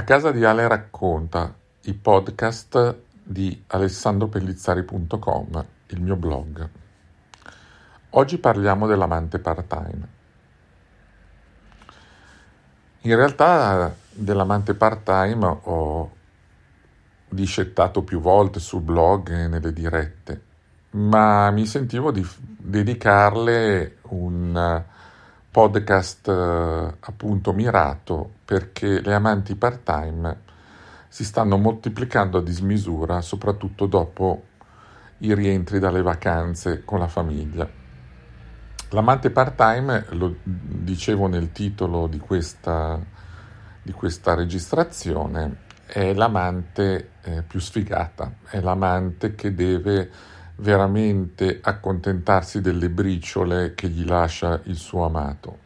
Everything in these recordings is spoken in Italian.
A casa di Ale racconta, i podcast di alessandropellizzari.com, il mio blog. Oggi parliamo dell'amante part-time. In realtà dell'amante part-time ho discettato più volte sul blog e nelle dirette, ma mi sentivo di dedicarle un podcast eh, appunto mirato perché le amanti part-time si stanno moltiplicando a dismisura, soprattutto dopo i rientri dalle vacanze con la famiglia. L'amante part-time, lo dicevo nel titolo di questa, di questa registrazione, è l'amante eh, più sfigata, è l'amante che deve veramente accontentarsi delle briciole che gli lascia il suo amato.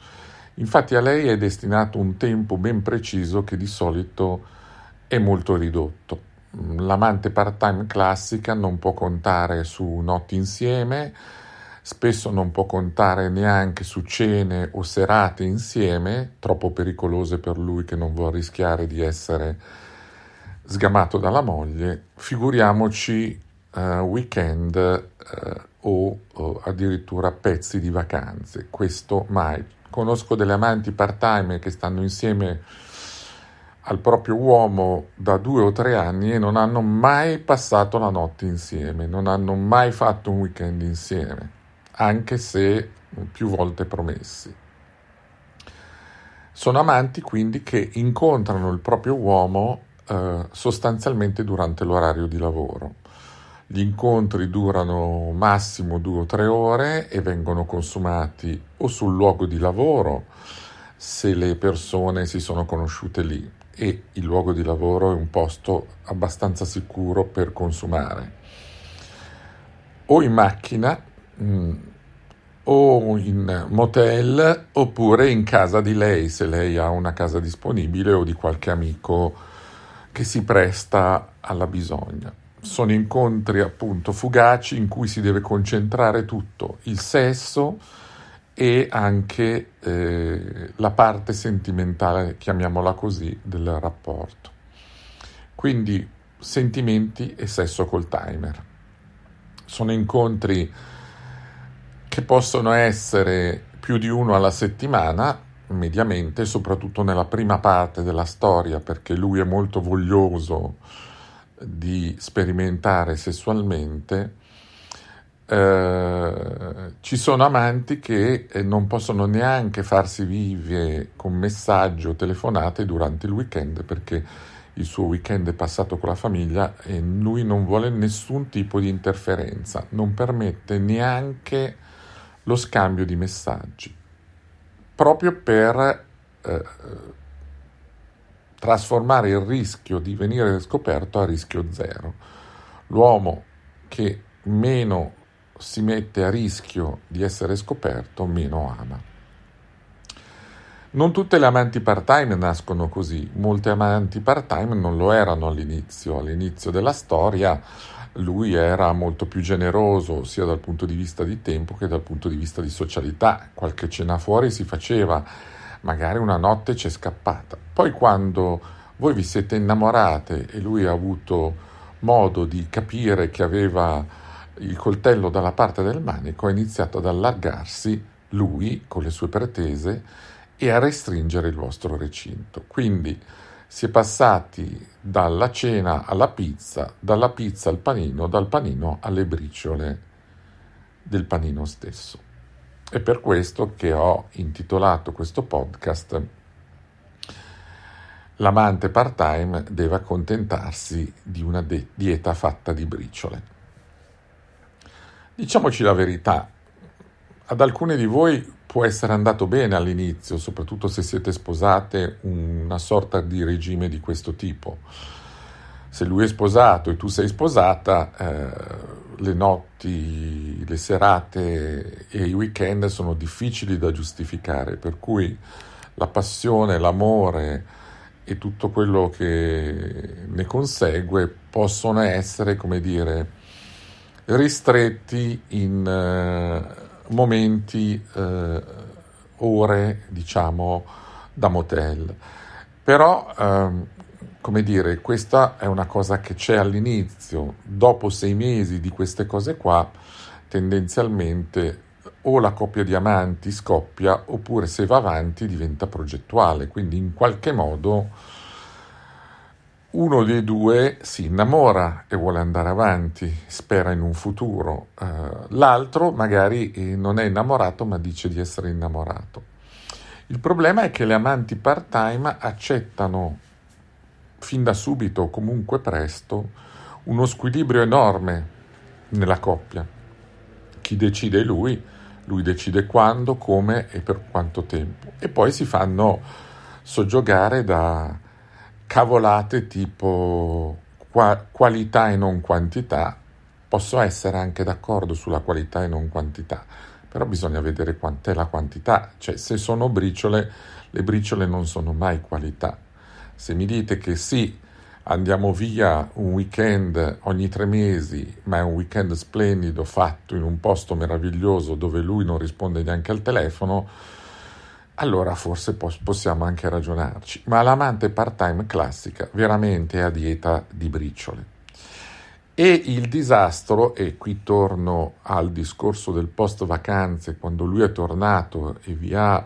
Infatti a lei è destinato un tempo ben preciso che di solito è molto ridotto. L'amante part-time classica non può contare su notti insieme, spesso non può contare neanche su cene o serate insieme, troppo pericolose per lui che non vuole rischiare di essere sgamato dalla moglie, figuriamoci uh, weekend uh, o, o addirittura pezzi di vacanze. Questo mai. Conosco delle amanti part-time che stanno insieme al proprio uomo da due o tre anni e non hanno mai passato la notte insieme, non hanno mai fatto un weekend insieme, anche se più volte promessi. Sono amanti quindi che incontrano il proprio uomo eh, sostanzialmente durante l'orario di lavoro. Gli incontri durano massimo due o tre ore e vengono consumati o sul luogo di lavoro, se le persone si sono conosciute lì e il luogo di lavoro è un posto abbastanza sicuro per consumare, o in macchina, mh, mm, o in motel, oppure in casa di lei, se lei ha una casa disponibile o di qualche amico che si presta alla bisogna sono incontri appunto fugaci in cui si deve concentrare tutto, il sesso e anche eh, la parte sentimentale, chiamiamola così, del rapporto. Quindi sentimenti e sesso col timer. Sono incontri che possono essere più di uno alla settimana, mediamente, soprattutto nella prima parte della storia, perché lui è molto voglioso di sperimentare sessualmente, eh, ci sono amanti che eh, non possono neanche farsi vive con messaggio o telefonate durante il weekend perché il suo weekend è passato con la famiglia e lui non vuole nessun tipo di interferenza, non permette neanche lo scambio di messaggi, proprio per eh, trasformare il rischio di venire scoperto a rischio zero. L'uomo che meno si mette a rischio di essere scoperto, meno ama. Non tutte le amanti part-time nascono così, molte amanti part-time non lo erano all'inizio, all'inizio della storia lui era molto più generoso sia dal punto di vista di tempo che dal punto di vista di socialità, qualche cena fuori si faceva magari una notte ci è scappata. Poi quando voi vi siete innamorate e lui ha avuto modo di capire che aveva il coltello dalla parte del manico, ha iniziato ad allargarsi lui con le sue pretese e a restringere il vostro recinto. Quindi si è passati dalla cena alla pizza, dalla pizza al panino, dal panino alle briciole del panino stesso. È per questo che ho intitolato questo podcast L'amante part-time deve accontentarsi di una de- dieta fatta di briciole. Diciamoci la verità, ad alcune di voi può essere andato bene all'inizio, soprattutto se siete sposate, una sorta di regime di questo tipo se lui è sposato e tu sei sposata, eh, le notti, le serate e i weekend sono difficili da giustificare, per cui la passione, l'amore e tutto quello che ne consegue possono essere, come dire, ristretti in eh, momenti, eh, ore, diciamo, da motel. Però ehm, come dire, questa è una cosa che c'è all'inizio, dopo sei mesi di queste cose qua, tendenzialmente o la coppia di amanti scoppia oppure se va avanti diventa progettuale, quindi in qualche modo uno dei due si innamora e vuole andare avanti, spera in un futuro, eh, l'altro magari eh, non è innamorato ma dice di essere innamorato. Il problema è che le amanti part-time accettano fin da subito o comunque presto uno squilibrio enorme nella coppia. Chi decide è lui, lui decide quando, come e per quanto tempo. E poi si fanno soggiogare da cavolate tipo qua- qualità e non quantità. Posso essere anche d'accordo sulla qualità e non quantità, però bisogna vedere quant'è la quantità, cioè se sono briciole, le briciole non sono mai qualità. Se mi dite che sì, andiamo via un weekend ogni tre mesi, ma è un weekend splendido fatto in un posto meraviglioso dove lui non risponde neanche al telefono, allora forse possiamo anche ragionarci. Ma l'amante part-time classica veramente è a dieta di briciole. E il disastro, e qui torno al discorso del post vacanze, quando lui è tornato e vi ha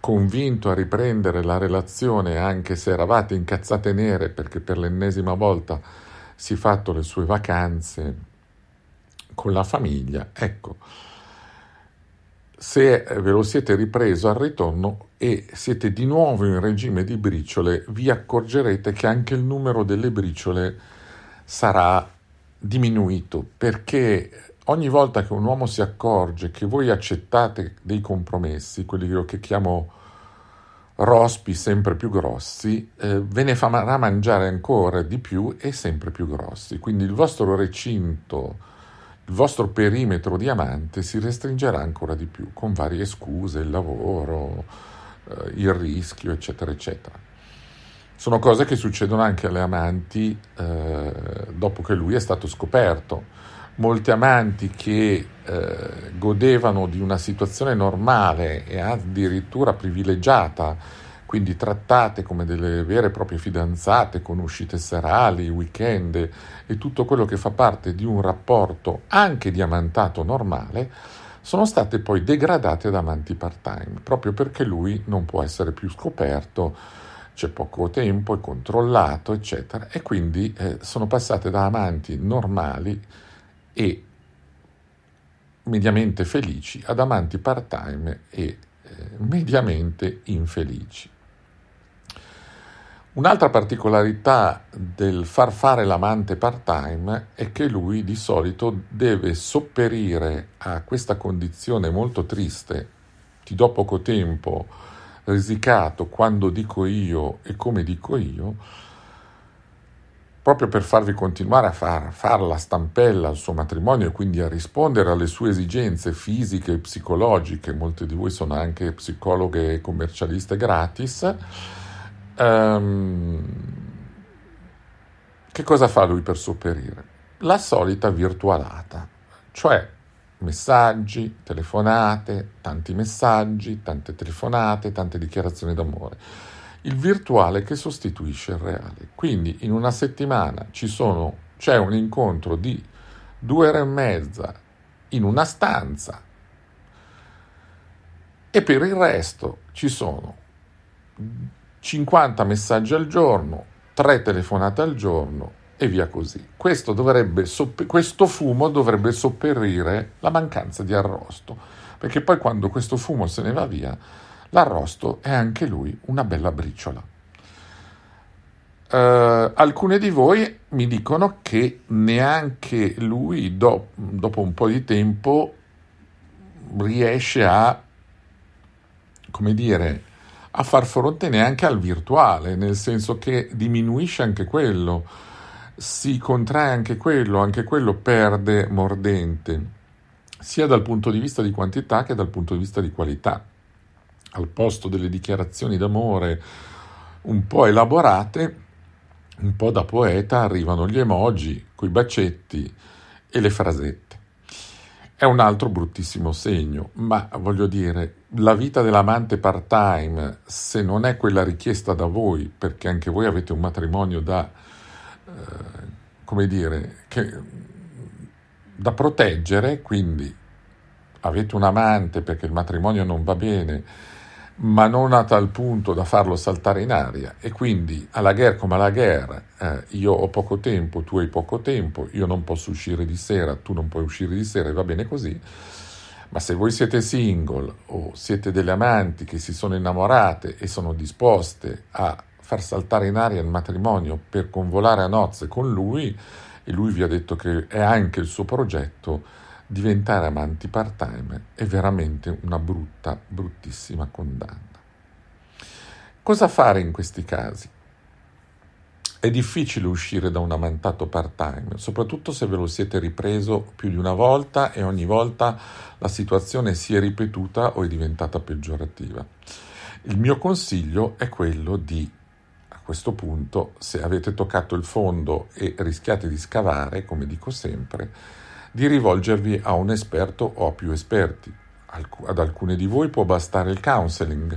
convinto a riprendere la relazione anche se eravate incazzate nere perché per l'ennesima volta si è fatto le sue vacanze con la famiglia, ecco, se ve lo siete ripreso al ritorno e siete di nuovo in regime di briciole, vi accorgerete che anche il numero delle briciole sarà diminuito perché Ogni volta che un uomo si accorge che voi accettate dei compromessi, quelli che chiamo rospi sempre più grossi, eh, ve ne farà mangiare ancora di più e sempre più grossi. Quindi il vostro recinto, il vostro perimetro di amante si restringerà ancora di più, con varie scuse, il lavoro, eh, il rischio, eccetera, eccetera. Sono cose che succedono anche alle amanti eh, dopo che lui è stato scoperto molti amanti che eh, godevano di una situazione normale e addirittura privilegiata, quindi trattate come delle vere e proprie fidanzate con uscite serali, weekend e tutto quello che fa parte di un rapporto anche di amantato normale, sono state poi degradate ad amanti part-time, proprio perché lui non può essere più scoperto, c'è poco tempo, è controllato, eccetera, e quindi eh, sono passate da amanti normali e mediamente felici ad amanti part-time e eh, mediamente infelici. Un'altra particolarità del far fare l'amante part-time è che lui di solito deve sopperire a questa condizione molto triste, ti do poco tempo, risicato quando dico io e come dico io, proprio per farvi continuare a far, far la stampella al suo matrimonio e quindi a rispondere alle sue esigenze fisiche e psicologiche, molte di voi sono anche psicologhe e commercialiste gratis, ehm, che cosa fa lui per sopperire? La solita virtualata, cioè messaggi, telefonate, tanti messaggi, tante telefonate, tante dichiarazioni d'amore il virtuale che sostituisce il reale. Quindi in una settimana ci sono, c'è un incontro di due ore e mezza in una stanza e per il resto ci sono 50 messaggi al giorno, tre telefonate al giorno e via così. Questo, dovrebbe, questo fumo dovrebbe sopperire la mancanza di arrosto, perché poi quando questo fumo se ne va via L'arrosto è anche lui una bella briciola. Uh, eh, alcune di voi mi dicono che neanche lui do, dopo un po' di tempo riesce a, come dire, a far fronte neanche al virtuale, nel senso che diminuisce anche quello, si contrae anche quello, anche quello perde mordente, sia dal punto di vista di quantità che dal punto di vista di qualità al posto delle dichiarazioni d'amore un po' elaborate, un po' da poeta arrivano gli emoji, coi bacetti e le frasette. È un altro bruttissimo segno, ma voglio dire, la vita dell'amante part-time, se non è quella richiesta da voi, perché anche voi avete un matrimonio da, eh, come dire, che, da proteggere, quindi avete un amante perché il matrimonio non va bene, ma non a tal punto da farlo saltare in aria e quindi alla guerra come alla guerra eh, io ho poco tempo, tu hai poco tempo, io non posso uscire di sera, tu non puoi uscire di sera e va bene così, ma se voi siete single o siete delle amanti che si sono innamorate e sono disposte a far saltare in aria il matrimonio per convolare a nozze con lui e lui vi ha detto che è anche il suo progetto, diventare amanti part-time è veramente una brutta, bruttissima condanna. Cosa fare in questi casi? È difficile uscire da un amantato part-time, soprattutto se ve lo siete ripreso più di una volta e ogni volta la situazione si è ripetuta o è diventata peggiorativa. Il mio consiglio è quello di, a questo punto, se avete toccato il fondo e rischiate di scavare, come dico sempre, di rivolgervi a un esperto o a più esperti. Ad alcuni di voi può bastare il counseling,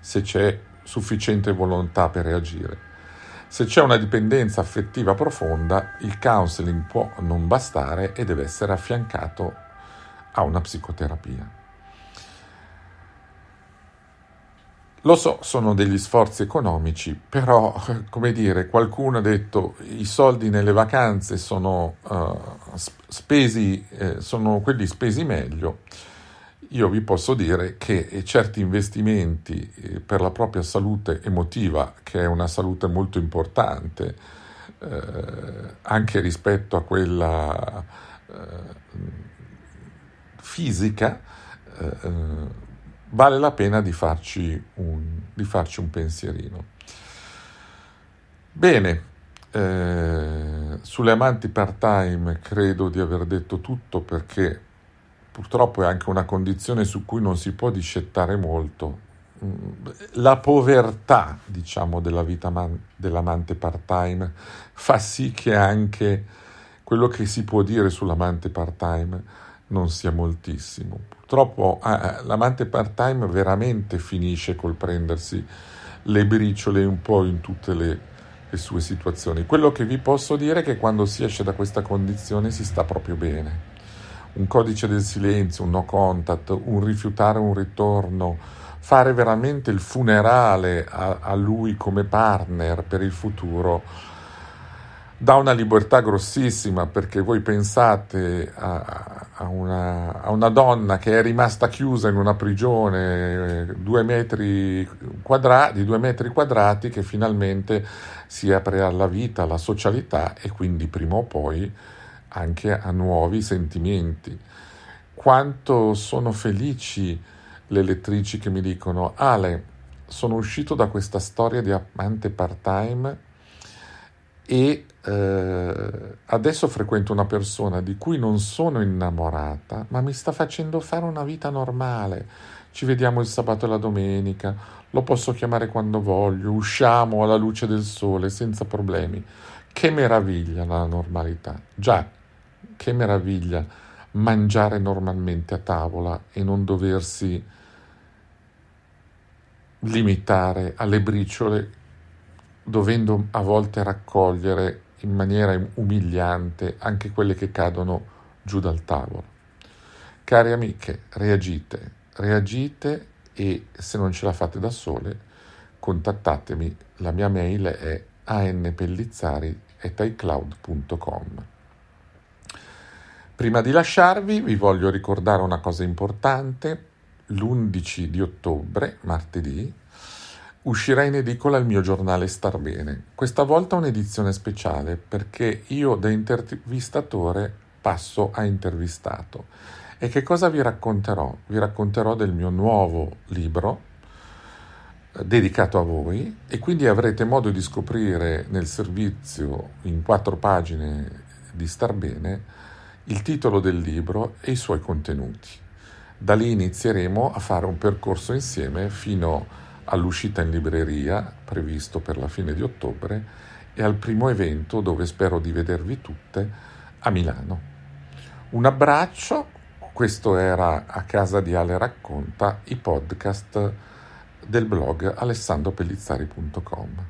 se c'è sufficiente volontà per reagire. Se c'è una dipendenza affettiva profonda, il counseling può non bastare e deve essere affiancato a una psicoterapia. Lo so, sono degli sforzi economici, però, come dire, qualcuno ha detto i soldi nelle vacanze sono, uh, spesi, eh, sono quelli spesi meglio. Io vi posso dire che eh, certi investimenti eh, per la propria salute emotiva, che è una salute molto importante, eh, anche rispetto a quella fisica, vale la pena di farci un, di farci un pensierino. Bene, eh, sulle amanti part-time credo di aver detto tutto perché purtroppo è anche una condizione su cui non si può discettare molto. Mm, la povertà, diciamo, della vita man- dell'amante part-time fa sì che anche quello che si può dire sull'amante part-time non sia moltissimo. Purtroppo eh, eh, l'amante part-time veramente finisce col prendersi le briciole un po' in tutte le, le sue situazioni. Quello che vi posso dire è che quando si esce da questa condizione si sta proprio bene. Un codice del silenzio, un no contact, un rifiutare un ritorno, fare veramente il funerale a, a lui come partner per il futuro dà una libertà grossissima perché voi pensate a, a, una, a, una, donna che è rimasta chiusa in una prigione eh, due metri quadra, di due metri quadrati che finalmente si apre alla vita, alla socialità e quindi prima o poi anche a nuovi sentimenti. Quanto sono felici le lettrici che mi dicono Ale, sono uscito da questa storia di amante part-time e eh, adesso frequento una persona di cui non sono innamorata, ma mi sta facendo fare una vita normale. Ci vediamo il sabato e la domenica, lo posso chiamare quando voglio, usciamo alla luce del sole senza problemi. Che meraviglia la normalità. Già, che meraviglia mangiare normalmente a tavola e non doversi limitare alle briciole dovendo a volte raccogliere in maniera umiliante anche quelle che cadono giù dal tavolo. Cari amiche, reagite, reagite e se non ce la fate da sole, contattatemi, la mia mail è anpellizzari.icloud.com. Prima di lasciarvi vi voglio ricordare una cosa importante, l'11 di ottobre, martedì, Uscirà in edicola il mio giornale Star Bene, questa volta un'edizione speciale perché io da intervistatore passo a intervistato. E che cosa vi racconterò? Vi racconterò del mio nuovo libro eh, dedicato a voi e quindi avrete modo di scoprire nel servizio in quattro pagine di Star Bene il titolo del libro e i suoi contenuti. Da lì inizieremo a fare un percorso insieme fino a all'uscita in libreria, previsto per la fine di ottobre, e al primo evento dove spero di vedervi tutte a Milano. Un abbraccio, questo era a casa di Ale Racconta, i podcast del blog alessandropellizzari.com.